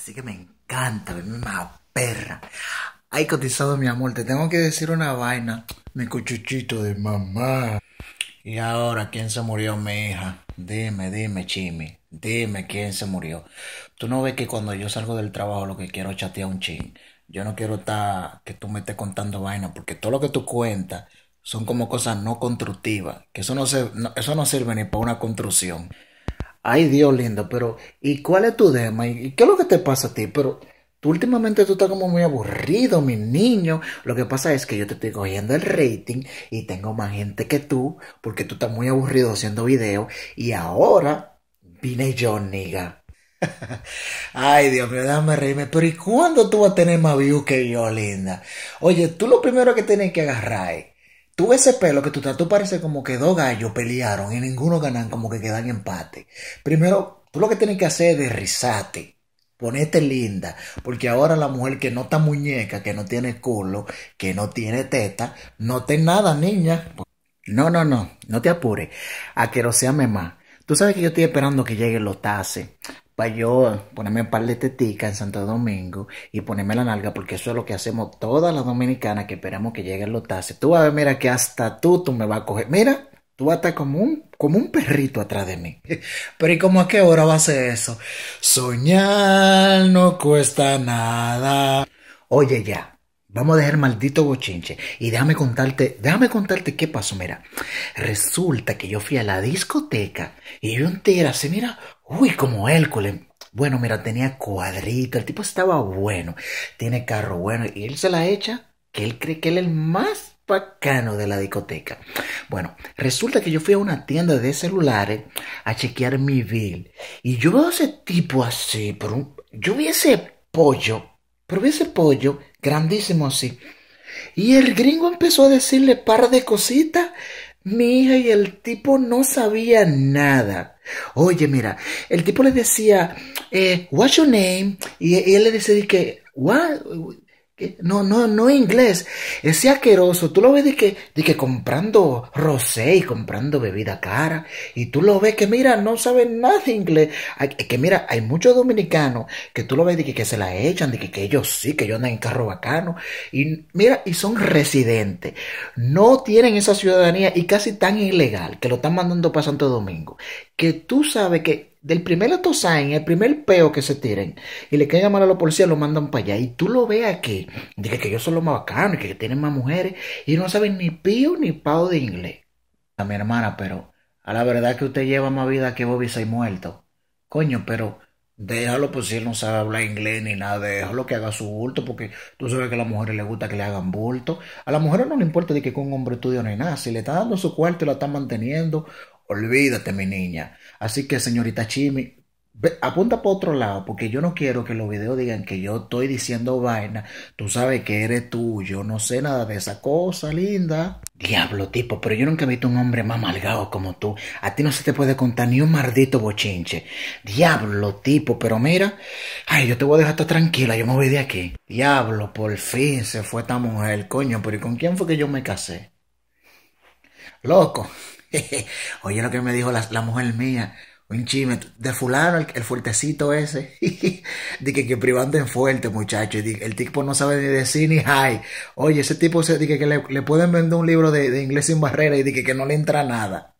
Así que me encanta, me mamá perra. Ay, cotizado, mi amor, te tengo que decir una vaina. Mi cuchuchito de mamá. Y ahora, ¿quién se murió, mi hija? Dime, dime, Chimi. Dime quién se murió. Tú no ves que cuando yo salgo del trabajo lo que quiero es chatear un chin? Yo no quiero estar que tú me estés contando vaina, porque todo lo que tú cuentas son como cosas no constructivas, que eso no, se, eso no sirve ni para una construcción ay Dios lindo, pero ¿y cuál es tu tema? ¿Y qué es lo que te pasa a ti? Pero tú últimamente tú estás como muy aburrido, mi niño. Lo que pasa es que yo te estoy cogiendo el rating y tengo más gente que tú porque tú estás muy aburrido haciendo videos y ahora vine yo, niga. Ay, Dios mío, déjame reírme. Pero ¿y cuándo tú vas a tener más views que yo, linda? Oye, tú lo primero que tienes que agarrar es Tú ese pelo que tú estás, parece como que dos gallos pelearon y ninguno ganan, como que quedan empate. Primero, tú lo que tienes que hacer es derrizarte. Ponete linda, porque ahora la mujer que no está muñeca, que no tiene culo, que no tiene teta, no te nada, niña. No, no, no, no te apures. a que lo sea más. Tú sabes que yo estoy esperando que llegue los tases para yo ponerme un par de teticas en Santo Domingo y ponerme la nalga, porque eso es lo que hacemos todas las dominicanas que esperamos que lleguen los tazas. Tú vas a ver, mira, que hasta tú, tú me vas a coger. Mira, tú vas a estar como un, perrito atrás de mí. Pero ¿y cómo a qué hora va a ser eso? Soñar no cuesta nada. Oye ya, Vamos a dejar maldito bochinche. Y déjame contarte, déjame contarte qué pasó. Mira, resulta que yo fui a la discoteca y yo entera así, mira, Uy, como Hércules. Bueno, mira, tenía cuadrito, el tipo estaba bueno, tiene carro bueno, y él se la echa que él cree que él es el más bacano de la discoteca. Bueno, resulta que yo fui a una tienda de celulares a chequear mi bill, y yo veo a ese tipo así, pero yo vi ese pollo, pero vi ese pollo grandísimo así. Y el gringo empezó a decirle par de cositas mi hija y el tipo no sabía nada. Oye, mira, el tipo le decía, eh, what's your name? Y, él le decía, que, what? No, no, no inglés. Ese asqueroso, tú lo ves de que, que comprando rosé y comprando bebida cara. Y tú lo ves que, mira, no saben nada inglés. que, mira, hay muchos dominicanos que tú lo ves de que, se la echan, de que, que, ellos sí, que ellos andan en carro bacano. Y mira, y son residentes. No tienen esa ciudadanía y casi tan ilegal que lo están mandando para Santo Domingo. Que tú sabes que del primer atosain, el primer peo que se tiren y le caiga mal a los policías, lo mandan para allá. Y tú lo ves aquí, dije que yo soy lo más bacanos y que tienen más mujeres y no saben ni pío ni pao de inglés. A mi hermana, pero a la verdad que usted lleva más vida que Bobby seis muerto. Coño, pero déjalo, pues si él no sabe hablar inglés ni nada, déjalo que haga su bulto, porque tú sabes que a las mujeres les gusta que le hagan bulto. A las mujeres no le importa de que con un hombre estudio ni nada, si le está dando su cuarto y la está manteniendo, Olvídate, mi niña. Así que, señorita Chimi, apunta por otro lado, porque yo no quiero que los videos digan que yo estoy diciendo vaina. Tú sabes que eres tú, yo no sé nada de esa cosa, linda. Diablo, tipo, pero yo nunca he visto un hombre más malgado como tú. A ti no se te puede contar ni un maldito bochinche. Diablo, tipo, pero mira, ay, yo te voy a dejar estar tranquila, yo me voy de aquí. Diablo, por fin se fue esta mujer, coño, pero ¿y con quién fue que yo me casé? Loco. Oye lo que me dijo la, la mujer mía. Un chime de fulano, el, fuertecito ese. de que, que privando fuerte, muchacho. el tipo no sabe ni decir ni hay Oye, ese tipo se, dice que le, pueden vender un libro de, de inglés sin barrera y dice que no le entra nada.